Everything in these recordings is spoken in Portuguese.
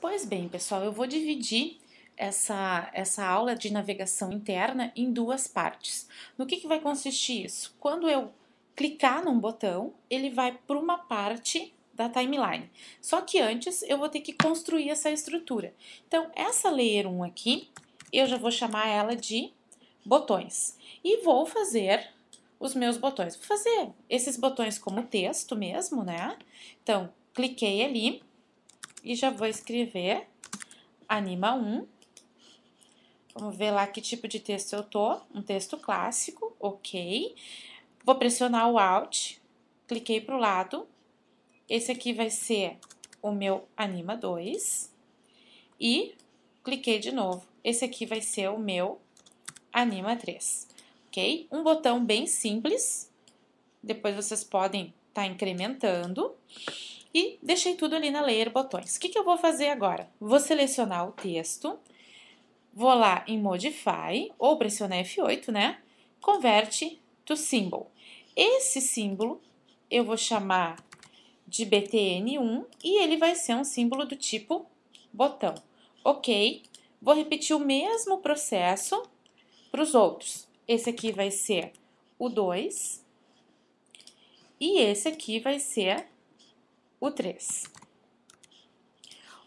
Pois bem, pessoal, eu vou dividir essa, essa aula de navegação interna em duas partes. No que, que vai consistir isso? Quando eu clicar num botão, ele vai para uma parte da timeline. Só que antes eu vou ter que construir essa estrutura. Então, essa layer 1 aqui, eu já vou chamar ela de botões. E vou fazer os meus botões. Vou fazer esses botões como texto mesmo, né? Então, cliquei ali e já vou escrever anima 1. Vamos ver lá que tipo de texto eu tô. Um texto clássico, ok. Vou pressionar o Alt, cliquei para o lado. Esse aqui vai ser o meu anima 2. E cliquei de novo. Esse aqui vai ser o meu anima 3, ok? Um botão bem simples. Depois vocês podem estar tá incrementando e deixei tudo ali na layer botões. O que, que eu vou fazer agora? Vou selecionar o texto, vou lá em Modify, ou pressionar F8, né? Converte to Symbol. Esse símbolo eu vou chamar de BTN1 e ele vai ser um símbolo do tipo botão. Ok, vou repetir o mesmo processo para os outros. Esse aqui vai ser o 2 e esse aqui vai ser o 3.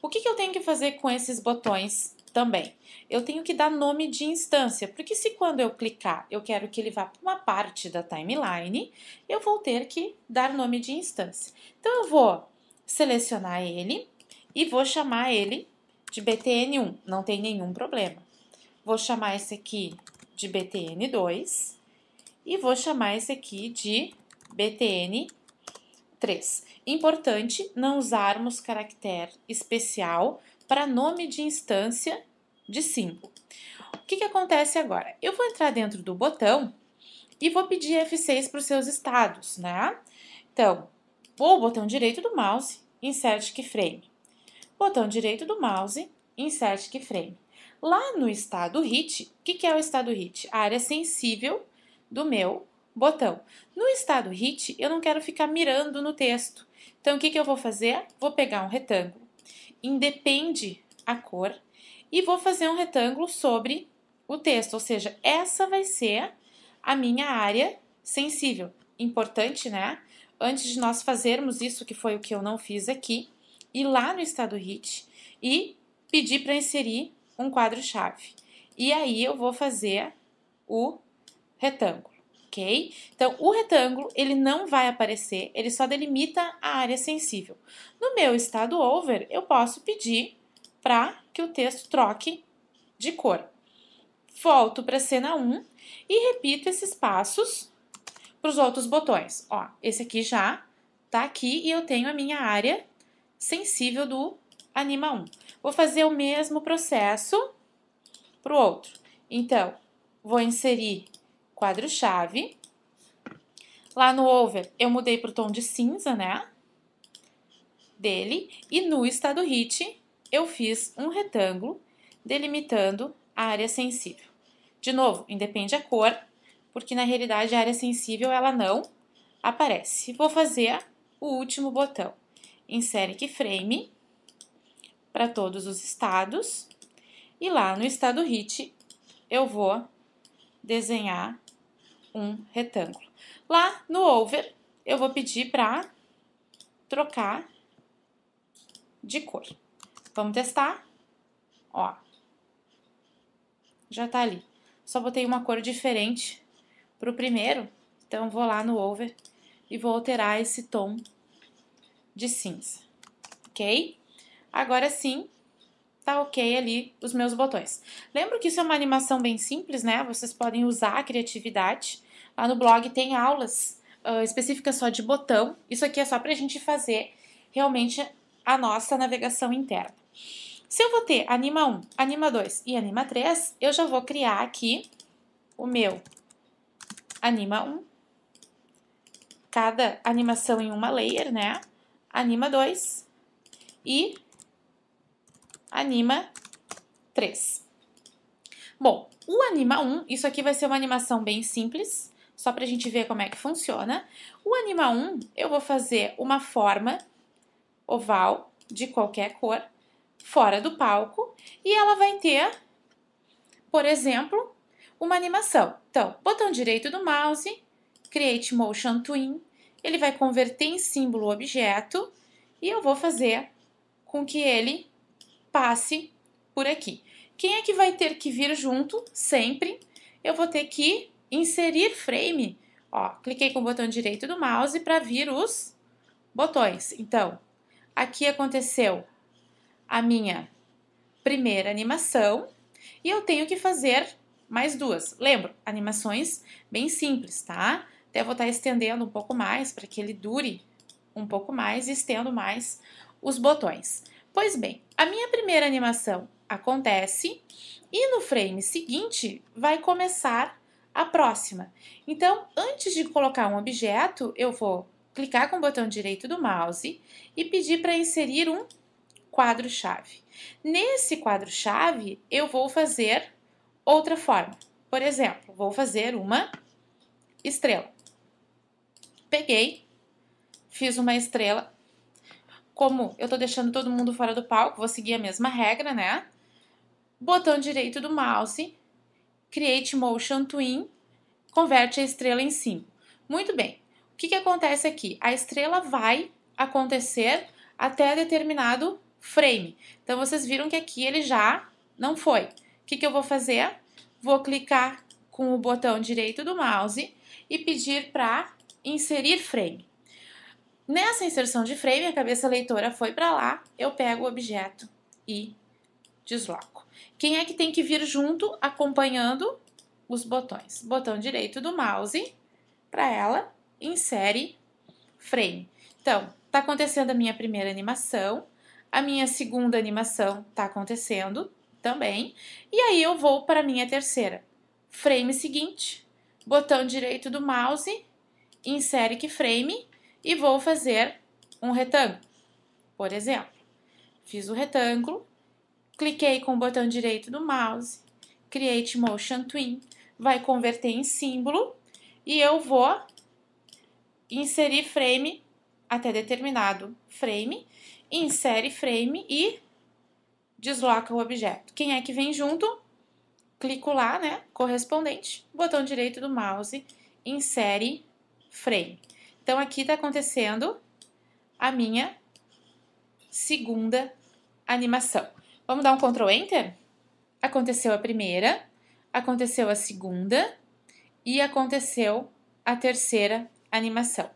O que, que eu tenho que fazer com esses botões também? Eu tenho que dar nome de instância, porque se quando eu clicar eu quero que ele vá para uma parte da timeline, eu vou ter que dar nome de instância. Então eu vou selecionar ele e vou chamar ele de BTN1, não tem nenhum problema. Vou chamar esse aqui de BTN2 e vou chamar esse aqui de BTN3. 3. Importante não usarmos caractere especial para nome de instância de 5. O que, que acontece agora? Eu vou entrar dentro do botão e vou pedir F6 para os seus estados, né? Então, vou botão direito do mouse, insert keyframe. Botão direito do mouse, insert keyframe. Lá no estado hit, o que, que é o estado hit? A área sensível do meu botão. No estado hit, eu não quero ficar mirando no texto. Então, o que, que eu vou fazer? Vou pegar um retângulo, independe a cor, e vou fazer um retângulo sobre o texto. Ou seja, essa vai ser a minha área sensível. Importante, né? Antes de nós fazermos isso, que foi o que eu não fiz aqui, ir lá no estado hit e pedir para inserir um quadro-chave. E aí eu vou fazer o retângulo ok? Então, o retângulo, ele não vai aparecer, ele só delimita a área sensível. No meu estado over, eu posso pedir para que o texto troque de cor. Volto para a cena 1 e repito esses passos para os outros botões. Ó, esse aqui já está aqui e eu tenho a minha área sensível do anima 1. Vou fazer o mesmo processo para o outro. Então, vou inserir quadro-chave. Lá no over, eu mudei para o tom de cinza, né? Dele. E no estado hit, eu fiz um retângulo delimitando a área sensível. De novo, independe a cor, porque na realidade a área sensível ela não aparece. Vou fazer o último botão. Insere keyframe para todos os estados. E lá no estado hit, eu vou desenhar um retângulo. Lá no over, eu vou pedir para trocar de cor. Vamos testar? Ó, já tá ali. Só botei uma cor diferente para o primeiro, então vou lá no over e vou alterar esse tom de cinza, ok? Agora sim, tá ok ali os meus botões. Lembro que isso é uma animação bem simples, né? Vocês podem usar a criatividade. Lá no blog tem aulas uh, específicas só de botão. Isso aqui é só para gente fazer realmente a nossa navegação interna. Se eu vou ter anima 1, anima 2 e anima 3, eu já vou criar aqui o meu anima 1, cada animação em uma layer, né? Anima 2 e anima 3. Bom, o anima 1, isso aqui vai ser uma animação bem simples, só para a gente ver como é que funciona. O anima 1, eu vou fazer uma forma oval de qualquer cor fora do palco e ela vai ter, por exemplo, uma animação. Então, botão direito do mouse, Create Motion Twin, ele vai converter em símbolo o objeto e eu vou fazer com que ele passe por aqui. Quem é que vai ter que vir junto sempre? Eu vou ter que inserir frame. Ó, cliquei com o botão direito do mouse para vir os botões. Então, aqui aconteceu a minha primeira animação e eu tenho que fazer mais duas. Lembro, animações bem simples, tá? Até vou estar tá estendendo um pouco mais para que ele dure um pouco mais e estendo mais os botões. Pois bem, a minha primeira animação acontece e no frame seguinte vai começar a próxima. Então, antes de colocar um objeto, eu vou clicar com o botão direito do mouse e pedir para inserir um quadro-chave. Nesse quadro-chave, eu vou fazer outra forma. Por exemplo, vou fazer uma estrela. Peguei, fiz uma estrela como eu tô deixando todo mundo fora do palco, vou seguir a mesma regra, né? Botão direito do mouse, Create Motion Twin, converte a estrela em 5. Muito bem, o que, que acontece aqui? A estrela vai acontecer até determinado frame. Então, vocês viram que aqui ele já não foi. O que, que eu vou fazer? Vou clicar com o botão direito do mouse e pedir para inserir frame. Nessa inserção de frame, a cabeça leitora foi para lá, eu pego o objeto e desloco. Quem é que tem que vir junto acompanhando os botões? Botão direito do mouse para ela, insere frame. Então, está acontecendo a minha primeira animação, a minha segunda animação está acontecendo também, e aí eu vou para a minha terceira. Frame seguinte, botão direito do mouse, insere que frame, e vou fazer um retângulo. Por exemplo, fiz o retângulo, cliquei com o botão direito do mouse, Create Motion Twin, vai converter em símbolo e eu vou inserir frame até determinado frame, insere frame e desloca o objeto. Quem é que vem junto? Clico lá, né, correspondente, botão direito do mouse, insere frame. Então, aqui está acontecendo a minha segunda animação. Vamos dar um Ctrl Enter? Aconteceu a primeira, aconteceu a segunda e aconteceu a terceira animação.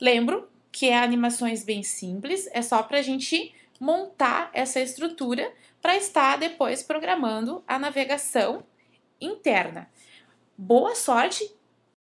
Lembro que é animações bem simples, é só para a gente montar essa estrutura para estar depois programando a navegação interna. Boa sorte